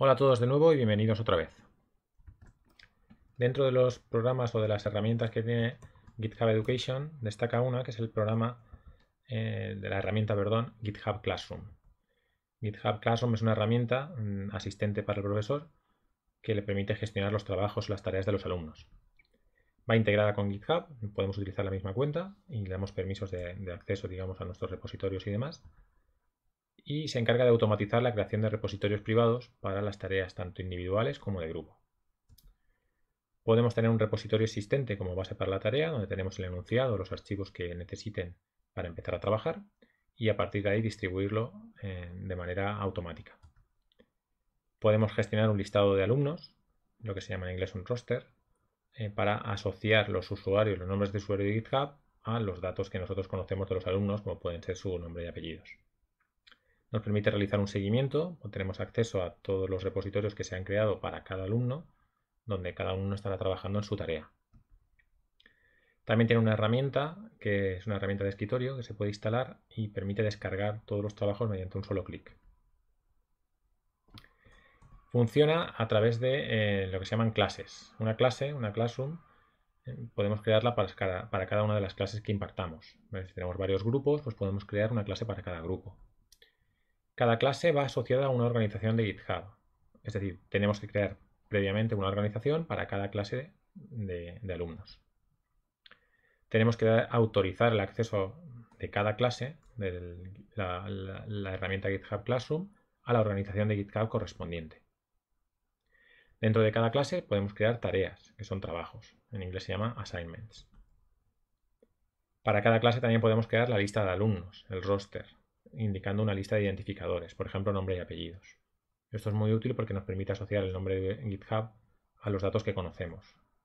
Hola a todos de nuevo y bienvenidos otra vez. Dentro de los programas o de las herramientas que tiene GitHub Education, destaca una que es el programa eh, de la herramienta, perdón, GitHub Classroom. GitHub Classroom es una herramienta mm, asistente para el profesor que le permite gestionar los trabajos las tareas de los alumnos. Va integrada con GitHub, podemos utilizar la misma cuenta y le damos permisos de, de acceso, digamos, a nuestros repositorios y demás y se encarga de automatizar la creación de repositorios privados para las tareas tanto individuales como de grupo. Podemos tener un repositorio existente como base para la tarea, donde tenemos el enunciado, los archivos que necesiten para empezar a trabajar y a partir de ahí distribuirlo eh, de manera automática. Podemos gestionar un listado de alumnos, lo que se llama en inglés un roster, eh, para asociar los usuarios, los nombres de usuario de GitHub a los datos que nosotros conocemos de los alumnos, como pueden ser su nombre y apellidos. Nos permite realizar un seguimiento, tenemos acceso a todos los repositorios que se han creado para cada alumno, donde cada alumno estará trabajando en su tarea. También tiene una herramienta, que es una herramienta de escritorio, que se puede instalar y permite descargar todos los trabajos mediante un solo clic. Funciona a través de eh, lo que se llaman clases. Una clase, una classroom, eh, podemos crearla para cada, para cada, una de las clases que impartamos. Si tenemos varios grupos, pues podemos crear una clase para cada grupo. Cada clase va asociada a una organización de GitHub. Es decir, tenemos que crear previamente una organización para cada clase de, alumnos. Tenemos que autorizar el acceso de cada clase, de la herramienta GitHub Classroom, a la organización de GitHub correspondiente. Dentro de cada clase podemos crear tareas, que son trabajos. En inglés se llama assignments. Para cada clase también podemos crear la lista de alumnos, el roster, indicando una lista de identificadores, por ejemplo nombre y apellidos. Esto es muy útil porque nos permite asociar el nombre de GitHub a los datos que conocemos.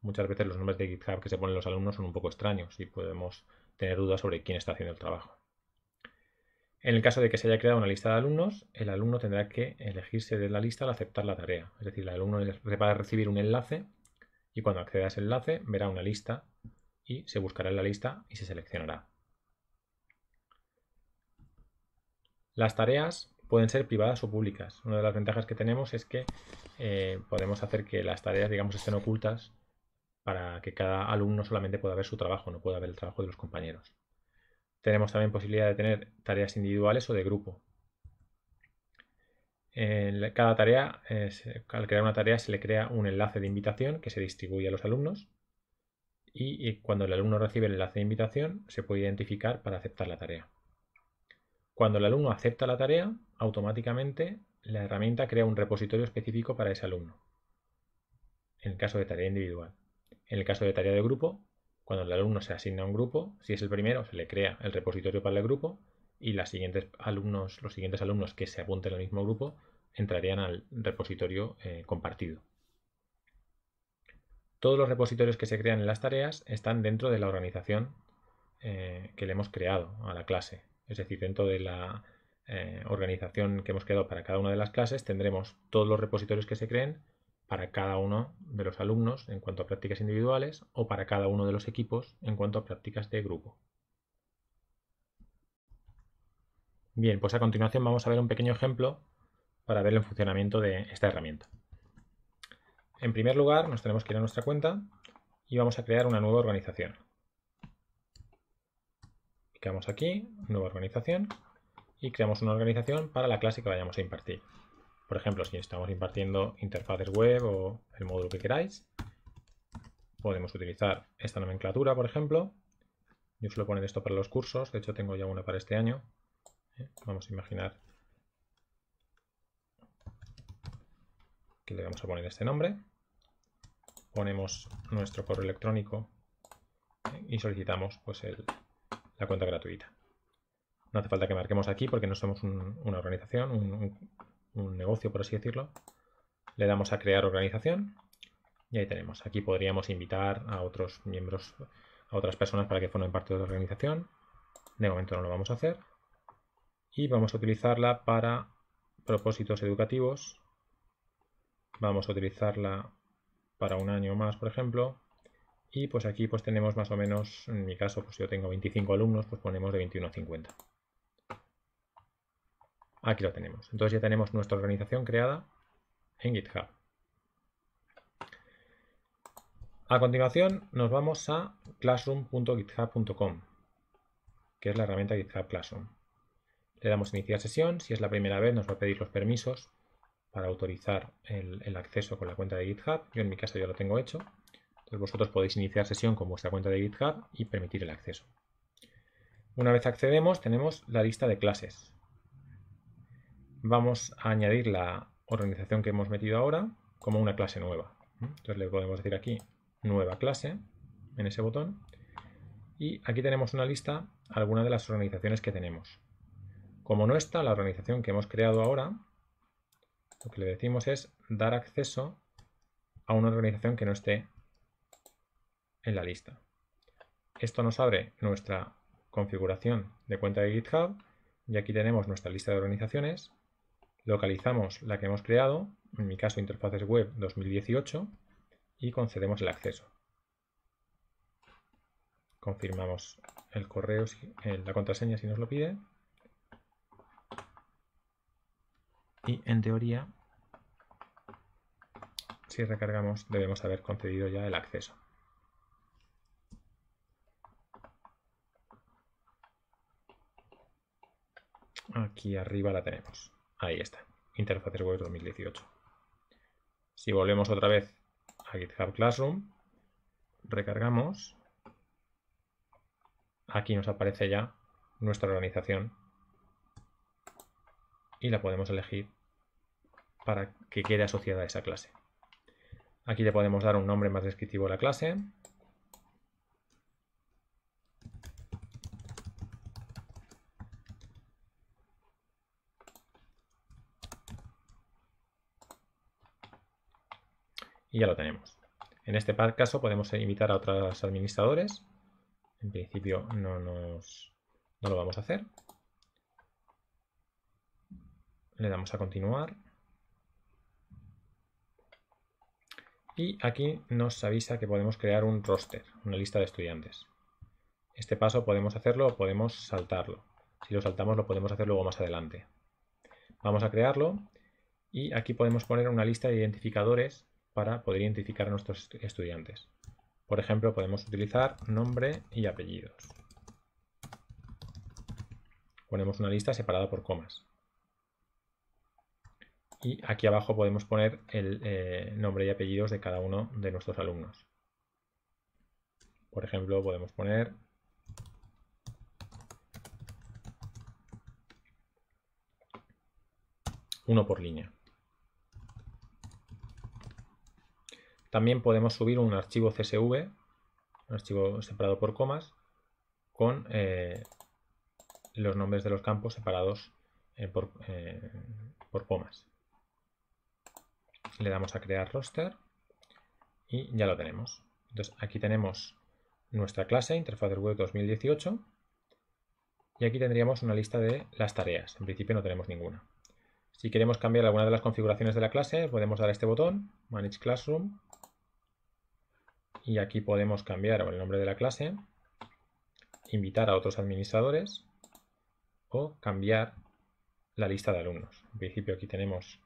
Muchas veces los nombres de GitHub que se ponen los alumnos son un poco extraños y podemos tener dudas sobre quién está haciendo el trabajo. En el caso de que se haya creado una lista de alumnos, el alumno tendrá que elegirse de la lista al aceptar la tarea. Es decir, el alumno va a recibir un enlace y cuando acceda a ese enlace verá una lista y se buscará en la lista y se seleccionará. Las tareas pueden ser privadas o públicas. Una de las ventajas que tenemos es que eh, podemos hacer que las tareas, digamos, estén ocultas para que cada alumno solamente pueda ver su trabajo, no pueda ver el trabajo de los compañeros. Tenemos también posibilidad de tener tareas individuales o de grupo. En cada tarea, eh, al crear una tarea, se le crea un enlace de invitación que se distribuye a los alumnos y cuando el alumno recibe el enlace de invitación se puede identificar para aceptar la tarea. Cuando el alumno acepta la tarea, automáticamente la herramienta crea un repositorio específico para ese alumno. En el caso de tarea individual. En el caso de tarea de grupo, cuando el alumno se asigna a un grupo, si es el primero, se le crea el repositorio para el grupo y siguientes alumnos, los siguientes alumnos que se apunten al mismo grupo entrarían al repositorio eh, compartido. Todos los repositorios que se crean en las tareas están dentro de la organización eh, que le hemos creado a la clase, es decir, dentro de la eh, organización que hemos creado para cada una de las clases, tendremos todos los repositorios que se creen para cada uno de los alumnos en cuanto a prácticas individuales o para cada uno de los equipos en cuanto a prácticas de grupo. Bien, pues a continuación vamos a ver un pequeño ejemplo para ver el funcionamiento de esta herramienta. En primer lugar, nos tenemos que ir a nuestra cuenta y vamos a crear una nueva organización creamos aquí, nueva organización, y creamos una organización para la clase que vayamos a impartir. Por ejemplo, si estamos impartiendo interfaces web o el módulo que queráis, podemos utilizar esta nomenclatura, por ejemplo. Yo suelo poner esto para los cursos, de hecho tengo ya una para este año. ¿Eh? Vamos a imaginar que le vamos a poner este nombre. Ponemos nuestro correo electrónico ¿eh? y solicitamos pues, el, la cuenta gratuita. No hace falta que marquemos aquí porque no somos una organización, un, un negocio, por así decirlo. Le damos a crear organización y ahí tenemos. Aquí podríamos invitar a otros miembros, a otras personas para que formen parte de la organización. De momento no lo vamos a hacer. Y vamos a utilizarla para propósitos educativos. Vamos a utilizarla para un año más, por ejemplo. Y pues aquí pues tenemos más o menos, en mi caso, pues yo tengo 25 alumnos, pues ponemos de 21 a 50. Aquí lo tenemos. Entonces ya tenemos nuestra organización creada en GitHub. A continuación nos vamos a classroom.github.com, que es la herramienta GitHub Classroom. Le damos iniciar sesión. Si es la primera vez nos va a pedir los permisos para autorizar el, el acceso con la cuenta de GitHub. Yo en mi caso ya lo tengo hecho. Entonces vosotros podéis iniciar sesión con vuestra cuenta de GitHub y permitir el acceso. Una vez accedemos tenemos la lista de clases. Vamos a añadir la organización que hemos metido ahora como una clase nueva. Entonces le podemos decir aquí nueva clase en ese botón y aquí tenemos una lista algunas de las organizaciones que tenemos. Como no está la organización que hemos creado ahora, lo que le decimos es dar acceso a una organización que no esté en la lista. Esto nos abre nuestra configuración de cuenta de GitHub y aquí tenemos nuestra lista de organizaciones. Localizamos la que hemos creado, en mi caso interfaces web 2018, y concedemos el acceso. Confirmamos el correo, eh, la contraseña si nos lo pide. Y en teoría, si recargamos, debemos haber concedido ya el acceso. Aquí arriba la tenemos. Ahí está. Interfaces Web 2018. Si volvemos otra vez a GitHub Classroom, recargamos. Aquí nos aparece ya nuestra organización y la podemos elegir para que quede asociada a esa clase. Aquí le podemos dar un nombre más descriptivo a la clase. y ya lo tenemos. En este caso podemos invitar a otros administradores. En principio no, nos, no lo vamos a hacer. Le damos a continuar. Y aquí nos avisa que podemos crear un roster, una lista de estudiantes. Este paso podemos hacerlo o podemos saltarlo. Si lo saltamos lo podemos hacer luego más adelante. Vamos a crearlo y aquí podemos poner una lista de identificadores para poder identificar a nuestros estudiantes. Por ejemplo, podemos utilizar nombre y apellidos. Ponemos una lista separada por comas. Y aquí abajo podemos poner el eh, nombre y apellidos de cada uno de nuestros alumnos. Por ejemplo, podemos poner uno por línea. También podemos subir un archivo CSV, un archivo separado por comas, con eh, los nombres de los campos separados eh, eh, por, comas. Le damos a crear roster y ya lo tenemos. Entonces aquí tenemos nuestra clase interfaz Web 2018 y aquí tendríamos una lista de las tareas. En principio no tenemos ninguna. Si queremos cambiar alguna de las configuraciones de la clase, podemos dar este botón, Manage Classroom, y aquí podemos cambiar el nombre de la clase, invitar a otros administradores o cambiar la lista de alumnos. En principio aquí tenemos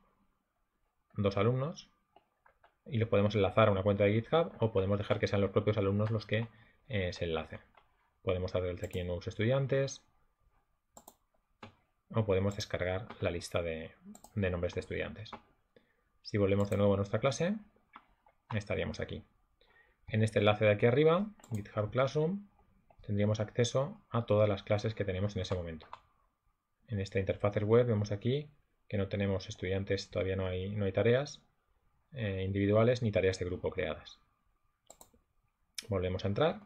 dos alumnos y los podemos enlazar a una cuenta de GitHub o podemos dejar que sean los propios alumnos los que eh, se enlacen. Podemos darle aquí aquí nuevos estudiantes o podemos descargar la lista de nombres de estudiantes. Si volvemos de nuevo a nuestra clase, estaríamos aquí en este enlace de aquí arriba, GitHub Classroom, tendríamos acceso a todas las clases que tenemos en ese momento. En esta interfaz web vemos aquí que no tenemos estudiantes, todavía no hay, tareas eh, individuales ni tareas de grupo creadas. Volvemos a entrar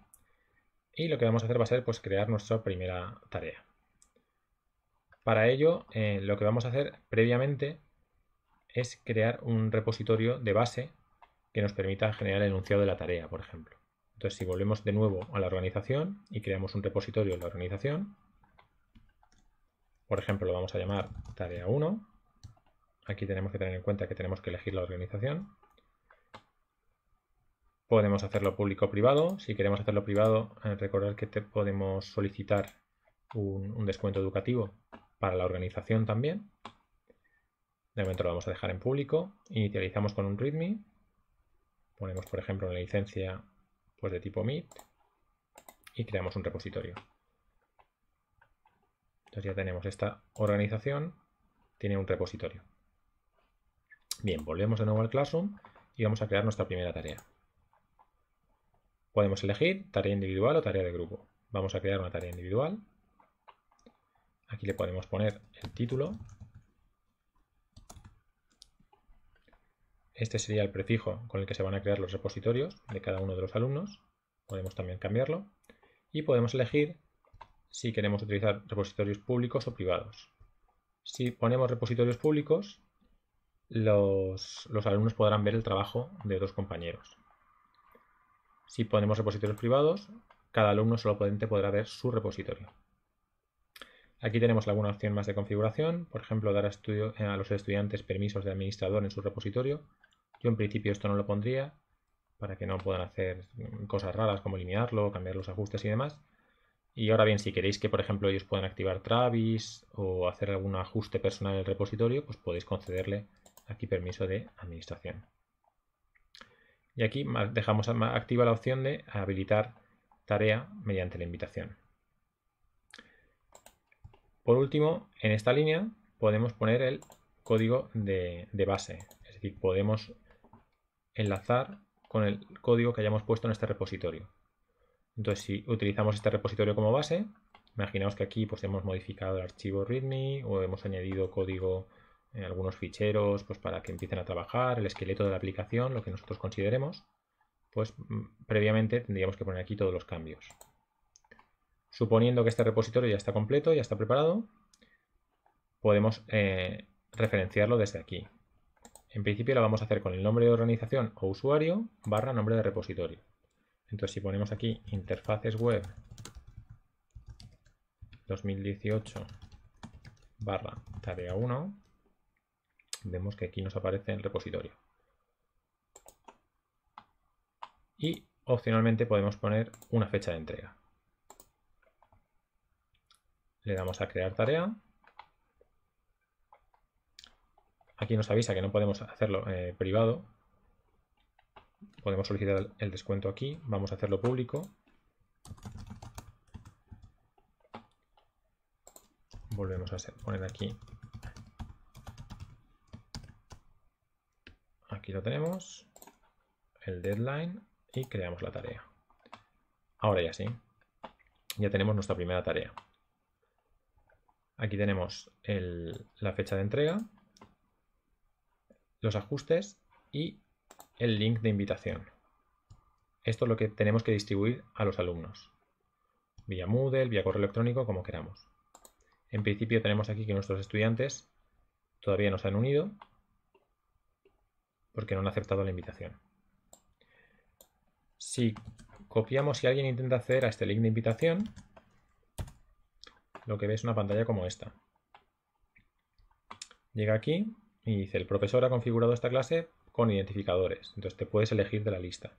y lo que vamos a hacer va a ser pues, crear nuestra primera tarea. Para ello, eh, lo que vamos a hacer previamente es crear un repositorio de base que nos permita generar el enunciado de la tarea, por ejemplo. Entonces, si volvemos de nuevo a la organización y creamos un repositorio en la organización, por ejemplo, lo vamos a llamar tarea 1. Aquí tenemos que tener en cuenta que tenemos que elegir la organización. Podemos hacerlo público o privado. Si queremos hacerlo privado, eh, recordar que podemos solicitar un, un descuento educativo para la organización también. De momento lo vamos a dejar en público. Inicializamos con un README ponemos por ejemplo una licencia pues de tipo MIT y creamos un repositorio. Entonces ya tenemos esta organización, tiene un repositorio. Bien, volvemos de nuevo al Classroom y vamos a crear nuestra primera tarea. Podemos elegir tarea individual o tarea de grupo. Vamos a crear una tarea individual. Aquí le podemos poner el título Este sería el prefijo con el que se van a crear los repositorios de cada uno de los alumnos. Podemos también cambiarlo. Y podemos elegir si queremos utilizar repositorios públicos o privados. Si ponemos repositorios públicos, los, alumnos podrán ver el trabajo de otros compañeros. Si ponemos repositorios privados, cada alumno solo podrá ver su repositorio. Aquí tenemos alguna opción más de configuración, por ejemplo, dar a, eh, los estudiantes permisos de administrador en su repositorio, yo en principio esto no lo pondría para que no puedan hacer cosas raras como eliminarlo, cambiar los ajustes y demás. Y ahora bien, si queréis que por ejemplo ellos puedan activar Travis o hacer algún ajuste personal en el repositorio, pues podéis concederle aquí permiso de administración. Y aquí dejamos activa la opción de habilitar tarea mediante la invitación. Por último, en esta línea podemos poner el código de, de base, es decir, podemos enlazar con el código que hayamos puesto en este repositorio. Entonces, si utilizamos este repositorio como base, imaginaos que aquí pues, hemos modificado el archivo README o hemos añadido código en eh, algunos ficheros pues, para que empiecen a trabajar, el esqueleto de la aplicación, lo que nosotros consideremos, pues mm, previamente tendríamos que poner aquí todos los cambios. Suponiendo que este repositorio ya está completo, ya está preparado, podemos eh, referenciarlo desde aquí. En principio la vamos a hacer con el nombre de organización o usuario barra nombre de repositorio. Entonces si ponemos aquí interfaces web 2018 barra tarea 1, vemos que aquí nos aparece el repositorio. Y opcionalmente podemos poner una fecha de entrega. Le damos a crear tarea Aquí nos avisa que no podemos hacerlo eh, privado. Podemos solicitar el descuento aquí. Vamos a hacerlo público. Volvemos a poner aquí. Aquí lo tenemos. El deadline. Y creamos la tarea. Ahora ya sí. Ya tenemos nuestra primera tarea. Aquí tenemos la fecha de entrega los ajustes y el link de invitación. Esto es lo que tenemos que distribuir a los alumnos. Vía Moodle, vía correo electrónico, como queramos. En principio tenemos aquí que nuestros estudiantes todavía no se han unido porque no han aceptado la invitación. Si copiamos, y alguien intenta acceder a este link de invitación, lo que ve es una pantalla como esta. Llega aquí y dice, el profesor ha configurado esta clase con identificadores. Entonces te puedes elegir de la lista.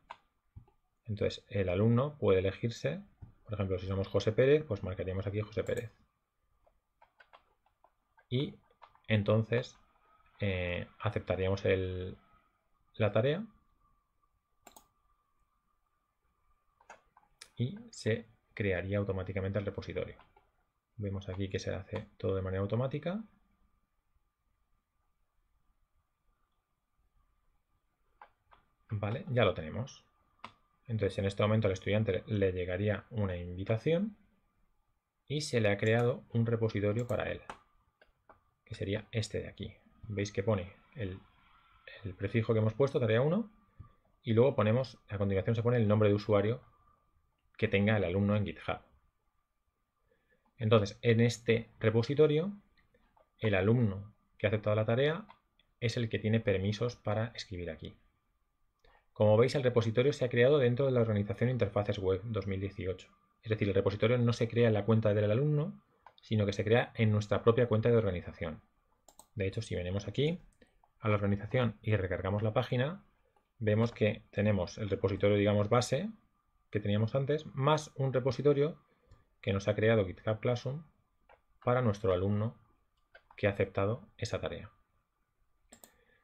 Entonces el alumno puede elegirse, por ejemplo, si somos José Pérez, pues marcaríamos aquí José Pérez. Y entonces eh, aceptaríamos la tarea y se crearía automáticamente el repositorio. Vemos aquí que se hace todo de manera automática. ya lo tenemos. Entonces en este momento al estudiante le llegaría una invitación y se le ha creado un repositorio para él, que sería este de aquí. Veis que pone el, prefijo que hemos puesto, tarea 1, y luego ponemos, a continuación se pone el nombre de usuario que tenga el alumno en GitHub. Entonces, en este repositorio, el alumno que ha aceptado la tarea es el que tiene permisos para escribir aquí. Como veis, el repositorio se ha creado dentro de la organización Interfaces Web 2018. Es decir, el repositorio no se crea en la cuenta del alumno, sino que se crea en nuestra propia cuenta de organización. De hecho, si venimos aquí a la organización y recargamos la página, vemos que tenemos el repositorio, digamos, base que teníamos antes, más un repositorio que nos ha creado GitHub Classroom para nuestro alumno que ha aceptado esa tarea.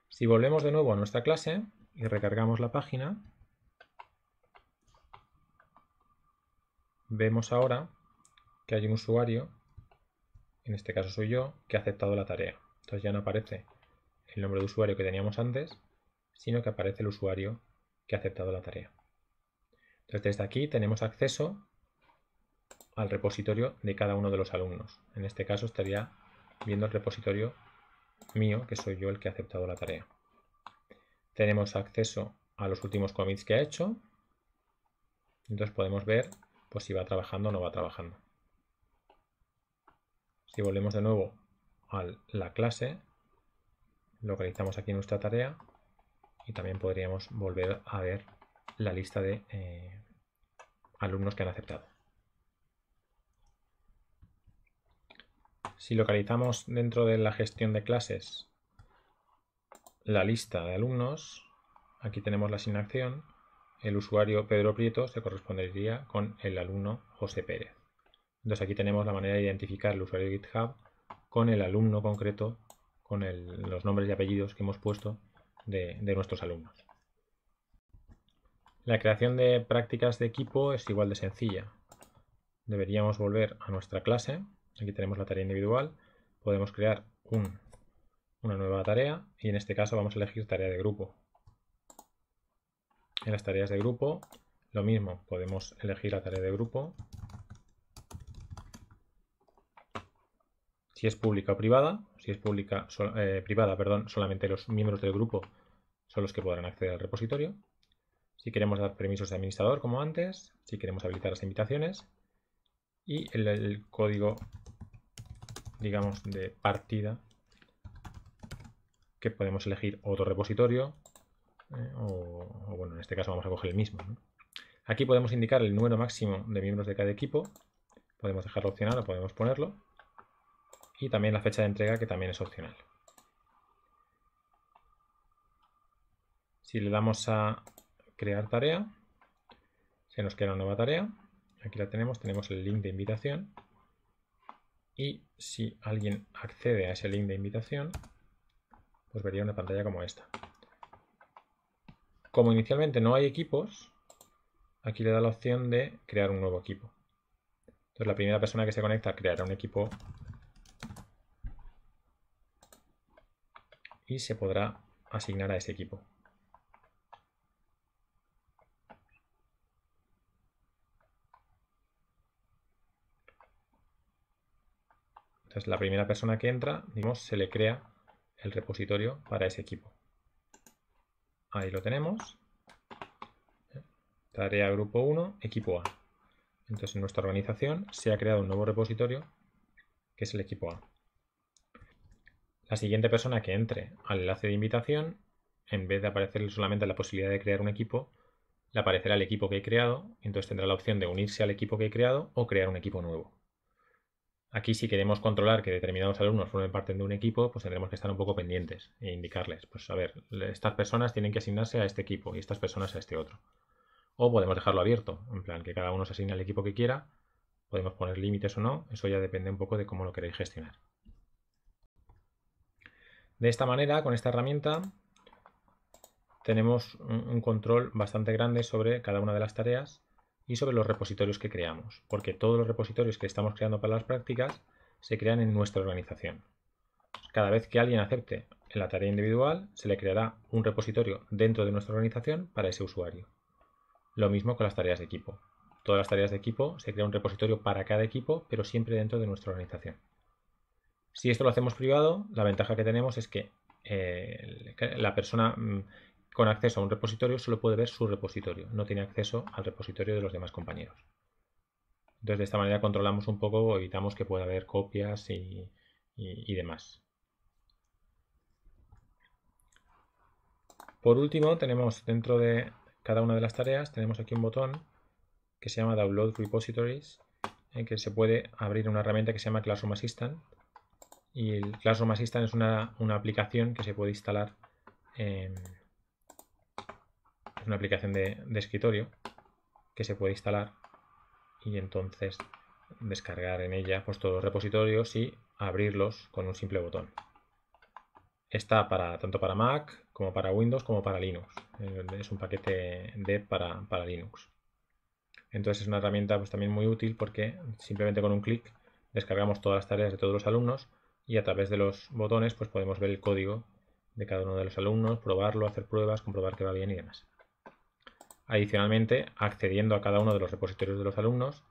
Si volvemos de nuevo a nuestra clase, y recargamos la página, vemos ahora que hay un usuario, en este caso soy yo, que ha aceptado la tarea. Entonces ya no aparece el nombre de usuario que teníamos antes, sino que aparece el usuario que ha aceptado la tarea. Entonces desde aquí tenemos acceso al repositorio de cada uno de los alumnos. En este caso estaría viendo el repositorio mío, que soy yo el que ha aceptado la tarea tenemos acceso a los últimos commits que ha hecho. Entonces podemos ver pues, si va trabajando o no va trabajando. Si volvemos de nuevo a la clase, localizamos aquí nuestra tarea y también podríamos volver a ver la lista de eh, alumnos que han aceptado. Si localizamos dentro de la gestión de clases la lista de alumnos, aquí tenemos la asignación, el usuario Pedro Prieto se correspondería con el alumno José Pérez. Entonces aquí tenemos la manera de identificar el usuario de GitHub con el alumno concreto, con los nombres y apellidos que hemos puesto de, de nuestros alumnos. La creación de prácticas de equipo es igual de sencilla. Deberíamos volver a nuestra clase, aquí tenemos la tarea individual, podemos crear un una nueva tarea y en este caso vamos a elegir tarea de grupo. En las tareas de grupo, lo mismo, podemos elegir la tarea de grupo. Si es pública o privada, si es pública, eh, privada, perdón, solamente los miembros del grupo son los que podrán acceder al repositorio. Si queremos dar permisos de administrador, como antes, si queremos habilitar las invitaciones y el, el código, digamos, de partida que podemos elegir otro repositorio, eh, o, bueno, en este caso vamos a coger el mismo. Aquí podemos indicar el número máximo de miembros de cada equipo, podemos dejarlo opcional o podemos ponerlo, y también la fecha de entrega que también es opcional. Si le damos a crear tarea, se nos crea una nueva tarea. Aquí la tenemos, tenemos el link de invitación. Y si alguien accede a ese link de invitación, pues vería una pantalla como esta. Como inicialmente no hay equipos, aquí le da la opción de crear un nuevo equipo. Entonces la primera persona que se conecta creará un equipo y se podrá asignar a ese equipo. Entonces la primera persona que entra, digamos, se le crea el repositorio para ese equipo. Ahí lo tenemos. Tarea grupo 1, equipo A. Entonces en nuestra organización se ha creado un nuevo repositorio que es el equipo A. La siguiente persona que entre al enlace de invitación, en vez de aparecer solamente la posibilidad de crear un equipo, le aparecerá el equipo que he creado, entonces tendrá la opción de unirse al equipo que he creado o crear un equipo nuevo. Aquí si queremos controlar que determinados alumnos formen parte de un equipo, pues tendremos que estar un poco pendientes e indicarles, pues a ver, estas personas tienen que asignarse a este equipo y estas personas a este otro. O podemos dejarlo abierto, en plan que cada uno se asigne al equipo que quiera, podemos poner límites o no, eso ya depende un poco de cómo lo queréis gestionar. De esta manera, con esta herramienta, tenemos un control bastante grande sobre cada una de las tareas y sobre los repositorios que creamos, porque todos los repositorios que estamos creando para las prácticas se crean en nuestra organización. Cada vez que alguien acepte en la tarea individual, se le creará un repositorio dentro de nuestra organización para ese usuario. Lo mismo con las tareas de equipo. Todas las tareas de equipo se crea un repositorio para cada equipo, pero siempre dentro de nuestra organización. Si esto lo hacemos privado, la ventaja que tenemos es que eh, la persona mm, con acceso a un repositorio solo puede ver su repositorio, no tiene acceso al repositorio de los demás compañeros. Entonces de esta manera controlamos un poco, evitamos que pueda haber copias y, demás. Por último, tenemos dentro de cada una de las tareas, tenemos aquí un botón que se llama Download Repositories, en que se puede abrir una herramienta que se llama Classroom Assistant. Y el Classroom Assistant es una, una aplicación que se puede instalar en es una aplicación de, escritorio que se puede instalar y entonces descargar en ella pues, todos los repositorios y abrirlos con un simple botón. Está para, tanto para Mac como para Windows como para Linux. Eh, es un paquete de para, para Linux. Entonces es una herramienta pues, también muy útil porque simplemente con un clic descargamos todas las tareas de todos los alumnos y a través de los botones pues, podemos ver el código de cada uno de los alumnos, probarlo, hacer pruebas, comprobar que va bien y demás. Adicionalmente, accediendo a cada uno de los repositorios de los alumnos,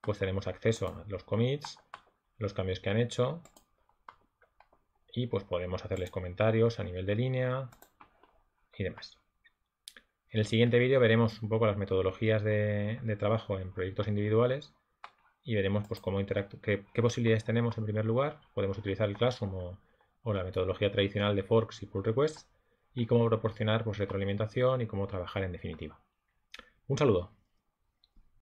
pues tenemos acceso a los commits, los cambios que han hecho, y pues podemos hacerles comentarios a nivel de línea y demás. En el siguiente vídeo veremos un poco las metodologías de, trabajo en proyectos individuales y veremos pues, cómo qué, posibilidades tenemos en primer lugar. Podemos utilizar el Classroom o, la metodología tradicional de forks y pull requests y cómo proporcionar pues, retroalimentación y cómo trabajar en definitiva. Un saludo.